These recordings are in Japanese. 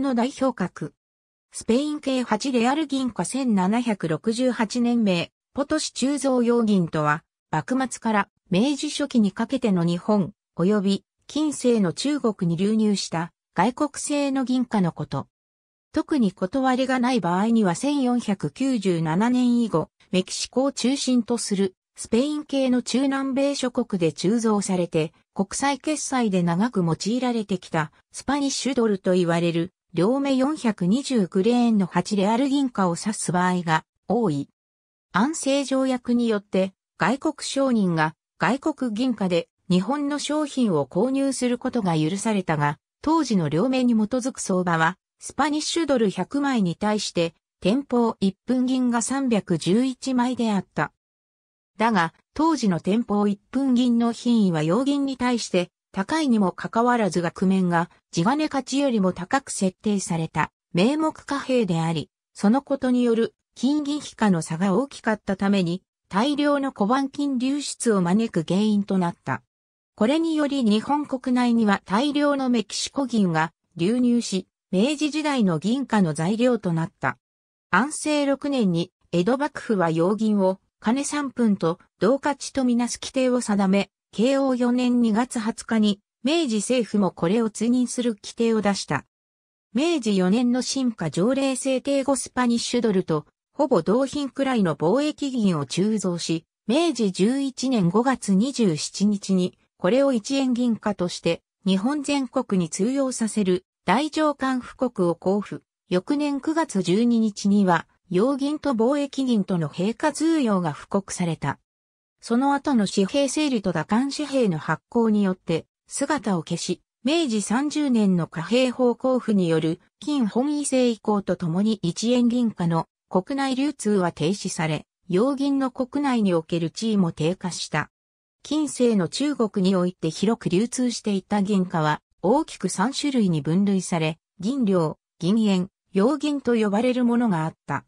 の代表格。スペイン系8レアル銀貨1768年名、ポトシ鋳造用銀とは、幕末から明治初期にかけての日本、及び近世の中国に流入した外国製の銀貨のこと。特に断りがない場合には1497年以後、メキシコを中心とするスペイン系の中南米諸国で鋳造されて、国際決済で長く用いられてきたスパニッシュドルと言われる両目420グレーンの8レアル銀貨を指す場合が多い。安政条約によって外国商人が外国銀貨で日本の商品を購入することが許されたが、当時の両目に基づく相場は、スパニッシュドル100枚に対して、店舗1分銀が311枚であった。だが、当時の店舗1分銀の品位は洋銀に対して高いにもかかわらず額面が地金価値よりも高く設定された名目貨幣であり、そのことによる金銀比価の差が大きかったために大量の小判金流出を招く原因となった。これにより日本国内には大量のメキシコ銀が流入し、明治時代の銀貨の材料となった。安政6年に江戸幕府は洋銀を金3分と同価値とみなす規定を定め、慶応4年2月20日に、明治政府もこれを追認する規定を出した。明治4年の進化条例制定後スパニッシュドルと、ほぼ同品くらいの貿易銀を鋳造し、明治11年5月27日に、これを1円銀貨として、日本全国に通用させる大上官布告を交付。翌年9月12日には、洋銀と貿易銀との陛下通用が布告された。その後の紙幣整理と打艦紙幣の発行によって姿を消し、明治30年の貨幣法交付による金本位制移行とともに一円銀貨の国内流通は停止され、洋銀の国内における地位も低下した。近世の中国において広く流通していた銀貨は大きく3種類に分類され、銀両、銀円、洋銀と呼ばれるものがあった。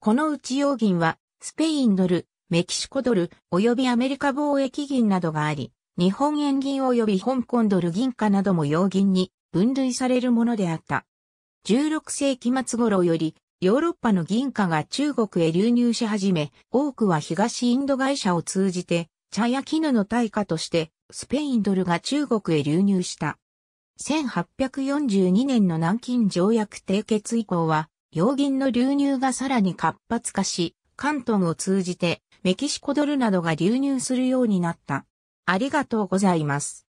このうち洋銀はスペインドル、メキシコドル及びアメリカ貿易銀などがあり、日本円銀及び香港ドル銀貨なども洋銀に分類されるものであった。16世紀末頃よりヨーロッパの銀貨が中国へ流入し始め、多くは東インド会社を通じて、茶や絹の対価として、スペインドルが中国へ流入した。1842年の南京条約締結以降は、洋銀の流入がさらに活発化し、関東を通じてメキシコドルなどが流入するようになった。ありがとうございます。